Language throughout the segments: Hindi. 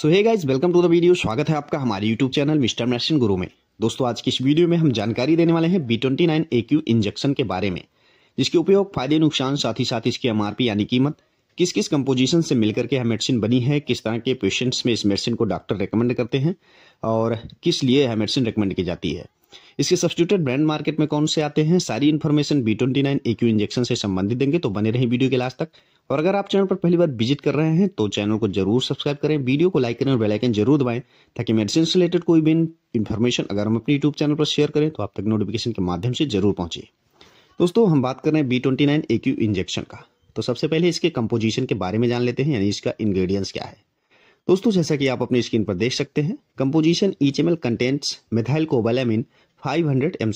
so hey guys welcome to the video स्वागत है आपका हमारे यूट्यूब चैनल मिस्टर मैशन गुरु में दोस्तों आज की इस वीडियो में हम जानकारी देने वाले हैं B twenty nine A Q injection के बारे में जिसके उपयोग फायदे नुकसान साथ ही साथ इसकी एमआरपी यानी कीमत किस किस कंपोजिशन से मिलकर के यह मेडिसिन बनी है किस तरह के पेशेंट्स में इस मेडिसिन को डॉक्टर रिकमेंड करते हैं और किस लिए यह मेडिसिन रिकमेंड की जाती है इसके सब्सिट्यूटेड ब्रांड मार्केट में कौन से आते हैं सारी information B twenty nine AQ injection से संबंधित देंगे तो बने रहें वीडियो के लास्ट तक और अगर आप चैनल पर पहली बार विजिट कर रहे हैं तो चैनल को जरूर सब्सक्राइब करें वीडियो को लाइक करें और बेलाइकन जरूर दबाएं ताकि मेडिसिन से रिलेटेड कोई भी इन्फॉर्मेशन अगर हम अपने यूट्यूब चैनल पर शेयर करें तो आप तक नोटिफिकेशन के माध्यम से जरूर पहुंचे दोस्तों हम बात कर रहे हैं B twenty nine AQ injection का तो सबसे पहले इसके कंपोजिशन के बारे में जान लेते हैं यानी इसका इंग्रेडिएंट्स क्या है दोस्तों जैसा कि आप अपनी स्क्रीन पर देख सकते हैं composition each M contents methyl cobalamin 500 M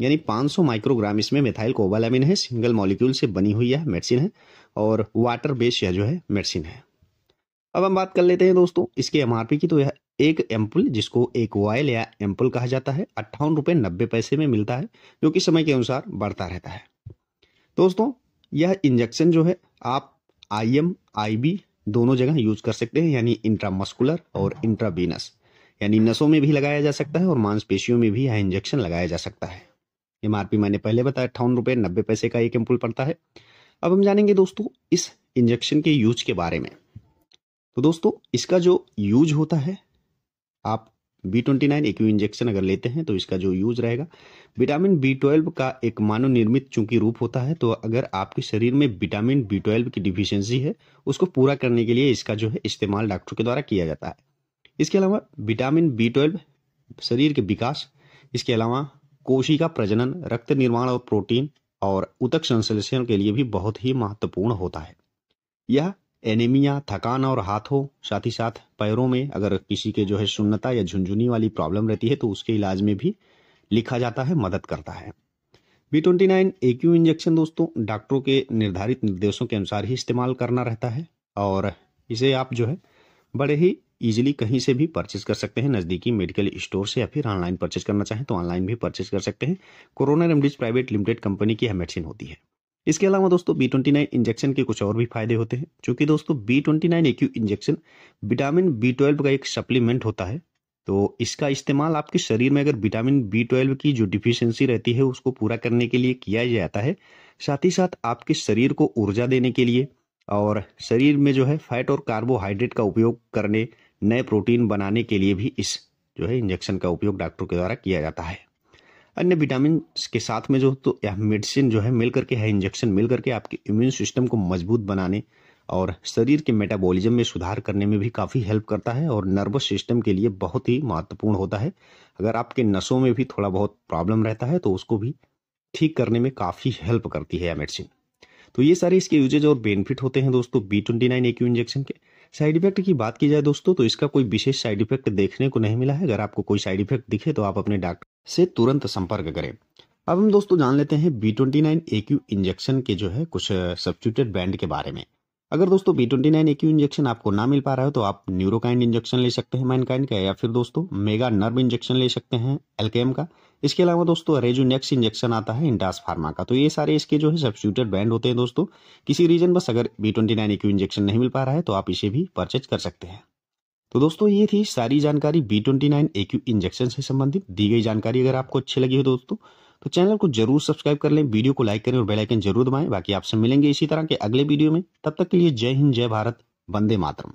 यानी 500 माइक्रोग्राम इसमें मेथाइल कोबालामिन है सिंगल मॉलिक्यूल से बनी हुई यह मेडिसिन है और वाटर बेस यह जो है मेडिसिन है अब हम बात कर लेते हैं दोस्तों इसके एम की तो यह एक एम्पुल जिसको एक वायल या एम्पुल कहा जाता है अट्ठावन रुपये नब्बे पैसे में मिलता है जो कि समय के अनुसार बढ़ता रहता है दोस्तों यह इंजेक्शन जो है आप आई एम आई बी दोनों जगह यूज कर सकते हैं यानी इंट्रामस्कुलर और इंट्रावीनस यानी नसों में भी लगाया जा सकता है और मांसपेशियों में भी यह इंजेक्शन लगाया जा सकता है एम मैंने पहले बताया अट्ठावन रुपये नब्बे पैसे का एक एम्पुल पड़ता है अब हम जानेंगे दोस्तों इस इंजेक्शन के यूज के बारे में तो दोस्तों इसका जो यूज होता है आप B twenty nine AQ injection अगर लेते हैं तो इसका जो यूज रहेगा विटामिन बी ट्वेल्व का एक मानव निर्मित चूंकि रूप होता है तो अगर आपके शरीर में विटामिन बी ट्वेल्व की डिफिशियंसी है उसको पूरा करने के लिए इसका जो है इस्तेमाल डॉक्टर के द्वारा किया जाता है इसके अलावा विटामिन बी ट्वेल्व शरीर के विकास इसके अलावा कोशी का प्रजनन रक्त निर्माण और प्रोटीन और उतक संश्लेषण के लिए भी बहुत ही महत्वपूर्ण होता है यह एनेमिया थकान और हाथों साथ ही साथ पैरों में अगर किसी के जो है सुन्नता या झुंझुनी वाली प्रॉब्लम रहती है तो उसके इलाज में भी लिखा जाता है मदद करता है B twenty nine A Q injection दोस्तों डॉक्टरों के निर्धारित निर्देशों के अनुसार ही इस्तेमाल करना रहता है और इसे आप जो है बड़े ही ईजिली कहीं से भी परचेज कर सकते हैं नज़दीकी मेडिकल स्टोर से या फिर ऑनलाइन परचेज करना चाहें तो ऑनलाइन भी परचेज कर सकते हैं Corona remedies private limited company की यह मेडिसिन होती है इसके अलावा दोस्तों बी ट्वेंटी नाइन इंजेक्शन के कुछ और भी फायदे होते हैं चूंकि दोस्तों B twenty nine AQ injection vitamin B twelve का एक सप्लीमेंट होता है तो इसका इस्तेमाल आपके शरीर में अगर विटामिन बी ट्वेल्व की जो डिफिशियंसी रहती है उसको पूरा करने के लिए किया जाता है साथ ही साथ आपके शरीर को ऊर्जा देने के लिए और शरीर में जो है फैट और कार्बोहाइड्रेट का उपयोग करने नए प्रोटीन बनाने के लिए भी इस जो है इंजेक्शन का उपयोग डॉक्टरों के द्वारा किया जाता है अन्य विटामिन के साथ में जो तो यह मेडिसिन जो है मिल करके है इंजेक्शन मिल करके आपके इम्यून सिस्टम को मजबूत बनाने और शरीर के मेटाबॉलिज्म में सुधार करने में भी काफ़ी हेल्प करता है और नर्वस सिस्टम के लिए बहुत ही महत्वपूर्ण होता है अगर आपके नसों में भी थोड़ा बहुत प्रॉब्लम रहता है तो उसको भी ठीक करने में काफ़ी हेल्प करती है यह मेडिसिन तो ये सारे इसके यूजेज और बेनिफिट होते हैं दोस्तों बी ट्वेंटी नाइन इंजेक्शन के साइड इफेक्ट की बात की जाए दोस्तों तो इसका कोई विशेष साइड इफेक्ट देखने को नहीं मिला है अगर आपको कोई साइड इफेक्ट दिखे तो आप अपने डॉक्टर से तुरंत संपर्क करें अब हम दोस्तों जान लेते हैं B twenty nine A Q injection के जो है कुछ सब्सिट्यूटेड बैंड के बारे में अगर दोस्तों B twenty nine AQ injection आपको ना मिल पा रहा है तो आप न्यूरोकाइंड इंजेक्शन ले सकते हैं मैनकाइंड का या फिर दोस्तों मेगा नर्व इंजेक्शन ले सकते हैं एलकेएम का इसके अलावा दोस्तों रेजोनेक्स इंजेक्शन आता है इंडास फार्मा का तो ये सारे इसके जो है सब्सिट्यूटेड ब्रांड होते हैं दोस्तों किसी रीजन बस अगर B twenty nine AQ injection नहीं मिल पा रहा है तो आप इसे भी परचेज कर सकते हैं तो दोस्तों ये थी सारी जानकारी B twenty nine AQ injection से संबंधित दी गई जानकारी अगर आपको अच्छी लगी हो दोस्तों तो चैनल को जरूर सब्सक्राइब कर लें वीडियो को लाइक करें और बेलाइकन जरूर दबाएं बाकी आपसे मिलेंगे इसी तरह के अगले वीडियो में तब तक के लिए जय हिंद जय भारत वंदे मातरम